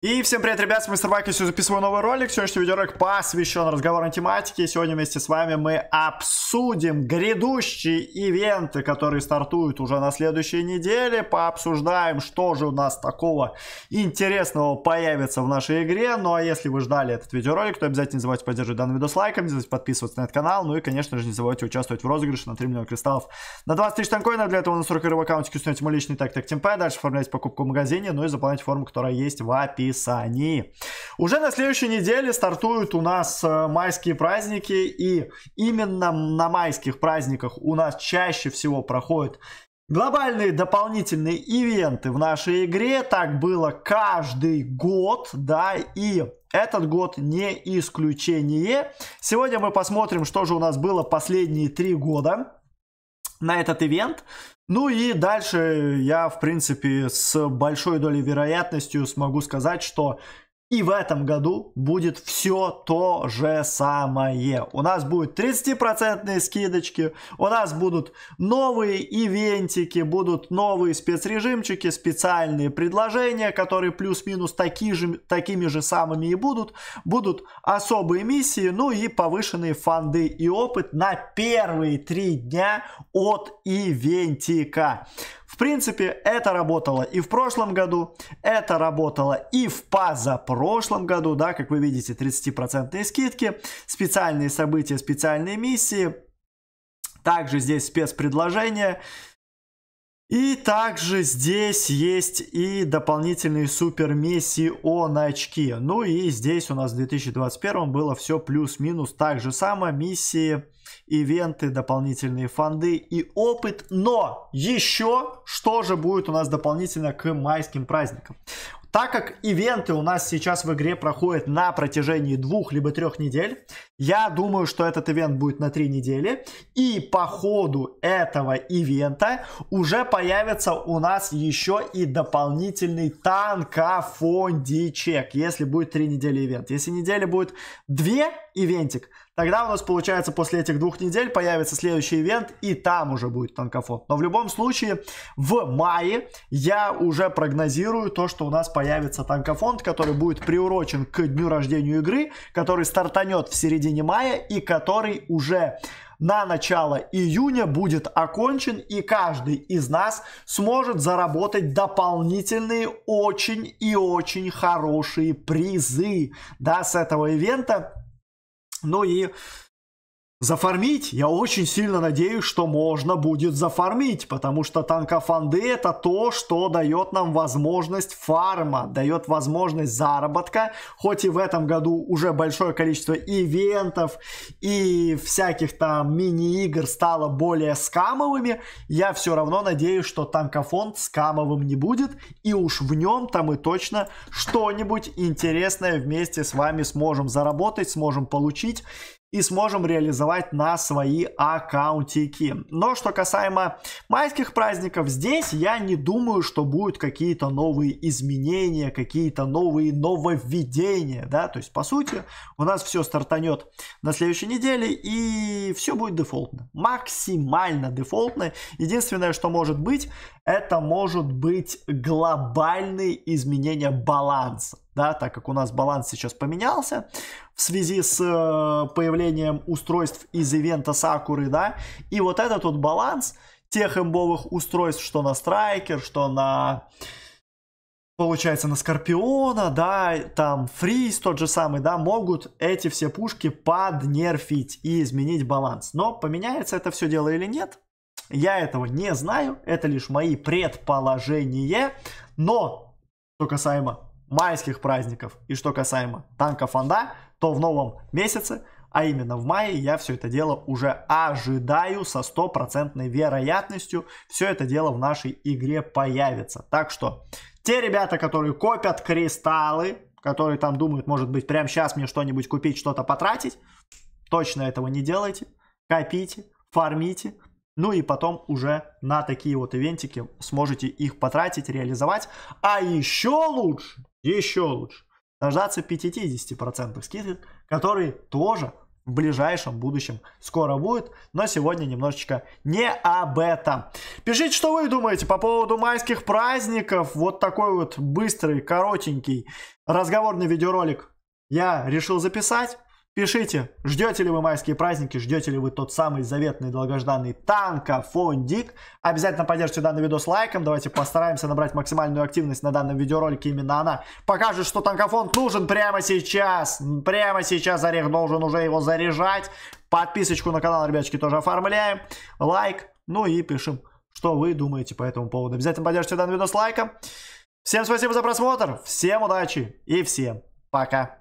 И всем привет, ребят, с Мистер Байк, Сегодня записываю новый ролик. Сегодняшний видеоролик посвящен разговорной тематике. Сегодня вместе с вами мы обсудим грядущие ивенты, которые стартуют уже на следующей неделе. Пообсуждаем, что же у нас такого интересного появится в нашей игре. Ну а если вы ждали этот видеоролик, то обязательно не забывайте поддерживать данный видос лайком, не забывайте подписываться на этот канал. Ну и, конечно же, не забывайте участвовать в розыгрыше на 3 миллиона кристаллов на 20 тысяч танкоинов. Для этого на 40 аккаунте установите мой личный так так темпай, дальше оформляйте покупку в магазине, ну и заполнять форму, которая есть в API расписании. Уже на следующей неделе стартуют у нас э, майские праздники, и именно на майских праздниках у нас чаще всего проходят Глобальные дополнительные ивенты в нашей игре, так было каждый год, да, и этот год не исключение. Сегодня мы посмотрим, что же у нас было последние три года на этот ивент. Ну и дальше я, в принципе, с большой долей вероятностью смогу сказать, что и в этом году будет все то же самое. У нас будут 30% скидочки, у нас будут новые ивентики, будут новые спецрежимчики, специальные предложения, которые плюс-минус же, такими же самыми и будут. Будут особые миссии, ну и повышенные фанды и опыт на первые три дня от ивентика. В принципе, это работало и в прошлом году, это работало и в позапрошлом году, да, как вы видите, 30% скидки, специальные события, специальные миссии, также здесь спецпредложения, и также здесь есть и дополнительные супер очки. Ну и здесь у нас в 2021 было все плюс-минус так же самое. Миссии ивенты, дополнительные фонды и опыт. Но еще что же будет у нас дополнительно к майским праздникам? Так как ивенты у нас сейчас в игре проходят на протяжении двух либо трех недель, я думаю, что этот ивент будет на три недели. И по ходу этого ивента уже появится у нас еще и дополнительный танкофондичек, если будет три недели ивент. Если неделя будет две ивентик, Тогда у нас, получается, после этих двух недель появится следующий ивент, и там уже будет танкофон. Но в любом случае, в мае я уже прогнозирую то, что у нас появится танкофонд, который будет приурочен к дню рождения игры, который стартанет в середине мая и который уже на начало июня будет окончен, и каждый из нас сможет заработать дополнительные очень и очень хорошие призы да, с этого ивента. Ну и Зафармить, я очень сильно надеюсь, что можно будет зафармить, потому что танкофанды это то, что дает нам возможность фарма, дает возможность заработка, хоть и в этом году уже большое количество ивентов и всяких там мини-игр стало более скамовыми, я все равно надеюсь, что танкофонд скамовым не будет, и уж в нем там и точно что-нибудь интересное вместе с вами сможем заработать, сможем получить, и сможем реализовать на свои аккаунтики. Но что касаемо майских праздников, здесь я не думаю, что будут какие-то новые изменения, какие-то новые нововведения, да, то есть по сути у нас все стартанет на следующей неделе и все будет дефолтно, максимально дефолтно. Единственное, что может быть, это может быть глобальные изменения баланса да, так как у нас баланс сейчас поменялся в связи с э, появлением устройств из ивента Сакуры, да, и вот этот вот баланс тех имбовых устройств, что на Страйкер, что на получается, на Скорпиона, да, там Фриз тот же самый, да, могут эти все пушки поднерфить и изменить баланс. Но поменяется это все дело или нет, я этого не знаю, это лишь мои предположения, но что касаемо майских праздников. И что касаемо танка фонда, то в новом месяце, а именно в мае, я все это дело уже ожидаю со стопроцентной вероятностью. Все это дело в нашей игре появится. Так что те ребята, которые копят кристаллы, которые там думают, может быть, прямо сейчас мне что-нибудь купить, что-то потратить, точно этого не делайте. Копите, фармите, ну и потом уже на такие вот ивентики сможете их потратить, реализовать. А еще лучше еще лучше. Дождаться 50% скидок, которые тоже в ближайшем будущем скоро будет, но сегодня немножечко не об этом. Пишите, что вы думаете по поводу майских праздников. Вот такой вот быстрый, коротенький разговорный видеоролик я решил записать. Пишите, ждете ли вы майские праздники, ждете ли вы тот самый заветный долгожданный танкофондик. Обязательно поддержите данный видос лайком. Давайте постараемся набрать максимальную активность на данном видеоролике. Именно она покажет, что танкофонд нужен прямо сейчас. Прямо сейчас Орех должен уже его заряжать. Подписочку на канал, ребячки, тоже оформляем. Лайк. Ну и пишем, что вы думаете по этому поводу. Обязательно поддержите данный видос лайком. Всем спасибо за просмотр. Всем удачи и всем пока.